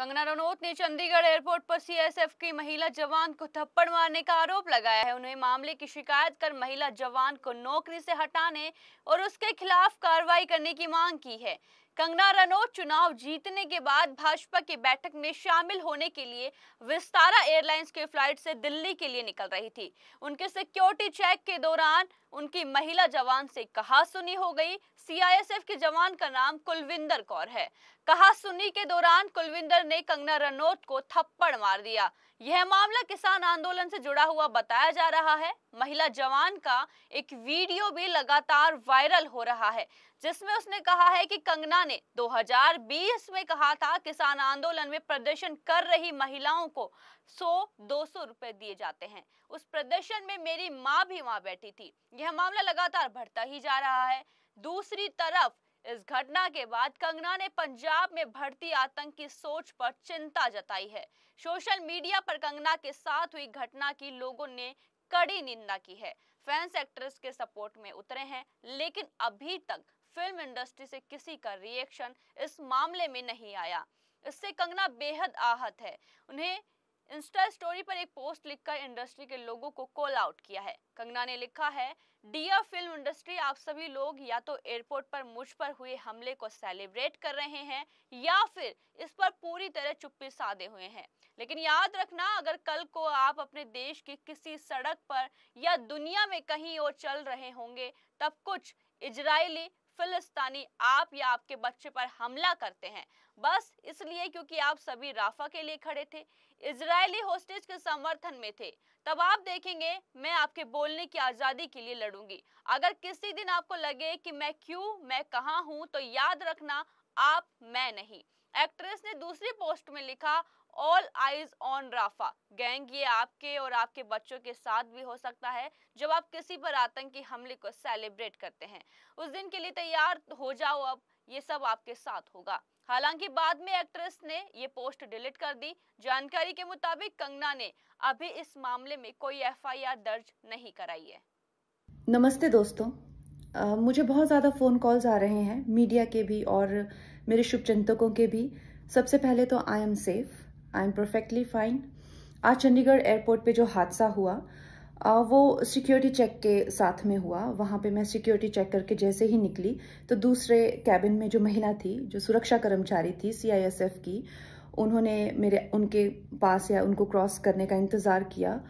कंगना रनौत ने चंडीगढ़ एयरपोर्ट पर सीएसएफ की महिला जवान को थप्पड़ मारने का आरोप लगाया है उन्हें मामले की शिकायत कर महिला जवान को नौकरी से हटाने और उसके खिलाफ कार्रवाई करने की मांग की है कंगना रनौत चुनाव जीतने के बाद भाजपा की बैठक में शामिल होने के लिए विस्तारा एयरलाइंस की फ्लाइट से दिल्ली के लिए निकल रही थी उनके सिक्योरिटी चेक के दौरान उनकी महिला जवान से कहा सुनी हो गई सीआईएसएफ के जवान का नाम कुलविंदर कौर है कहा सुनी के दौरान कुलविंदर ने कंगना रनौत को थप्पड़ मार दिया यह मामला किसान आंदोलन से जुड़ा हुआ बताया जा रहा है महिला जवान का एक वीडियो भी लगातार वायरल हो रहा है जिसमें उसने कहा है कि कंगना ने 2020 में कहा था किसान आंदोलन में प्रदर्शन कर रही महिलाओं को 100-200 रुपए दिए जाते हैं उस प्रदर्शन में मेरी माँ भी वहां बैठी थी यह मामला लगातार बढ़ता ही जा रहा है दूसरी तरफ इस घटना के बाद कंगना ने पंजाब में भर्ती आतंक की सोच पर चिंता जताई है सोशल मीडिया पर कंगना के साथ हुई घटना की लोगों ने कड़ी निंदा की है फैंस एक्ट्रेस के सपोर्ट में उतरे हैं लेकिन अभी तक फिल्म इंडस्ट्री से किसी का रिएक्शन इस मामले में नहीं आया इससे कंगना बेहद आहत है उन्हें इंस्टा स्टोरी पर एक पोस्ट लिखकर इंडस्ट्री के लोगों को कॉल आउट किया है कंगना ने लिखा है डियर फिल्म इंडस्ट्री आप सभी लोग या तो एयरपोर्ट पर मुझ पर हुए हमले को सेलिब्रेट कर रहे हैं या फिर इस पर पूरी तरह चुप्पी साधे हुए हैं लेकिन याद रखना अगर कल को आप अपने देश की किसी सड़क पर या दुनिया में कहीं और चल रहे होंगे तब कुछ इजरायली फिलिस्तानी आप या आपके बच्चे पर हमला करते हैं बस इसलिए क्योंकि आप सभी राफा के लिए खड़े थे इजरायली होस्टेज के समर्थन में थे तब आप देखेंगे मैं आपके बोलने की आज़ादी के लिए लड़ूंगी अगर किसी दिन आपको लगे कि मैं क्यों मैं कहा हूँ तो याद रखना आप मैं नहीं एक्ट्रेस ने दूसरी पोस्ट में लिखा all eyes on Rafah gang ये आपके और आपके बच्चों के साथ भी हो सकता है जब आप किसी पर आतंकी हमले को सेलिब्रेट करते हैं उस दिन के लिए तैयार हो जाओ अब ये सब आपके साथ होगा हालांकि बाद में एक्ट्रेस ने ये पोस्ट डिलीट कर दी जानकारी के मुताबिक कंगना ने अभी इस मामले में कोई एफआईआर दर्ज नहीं कराई है नमस्ते दोस्तों आ, मुझे बहुत ज़्यादा फ़ोन कॉल्स आ रहे हैं मीडिया के भी और मेरे शुभचिंतकों के भी सबसे पहले तो I am safe I am perfectly fine आज चंडीगढ़ एयरपोर्ट पे जो हादसा हुआ वो सिक्योरिटी चेक के साथ में हुआ वहाँ पे मैं सिक्योरिटी चेक करके जैसे ही निकली तो दूसरे कैबिन में जो महिला थी जो सुरक्षा कर्मचारी थी सीआईएसएफ की उन्होंने मेरे उनके पास या उनको क्रॉस करने का इंतज़ार किया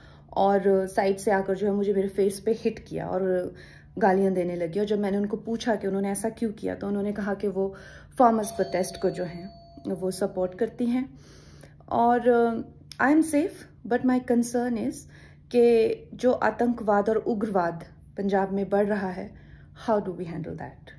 और साइड से आकर जो है मुझे मेरे फेस पे हिट किया और गालियां देने लगी और जब मैंने उनको पूछा कि उन्होंने ऐसा क्यों किया तो उन्होंने कहा कि वो फार्मर्स प्रोटेस्ट को जो है वो सपोर्ट करती हैं और I am safe but my concern is के जो आतंकवाद और उग्रवाद पंजाब में बढ़ रहा है how do we handle that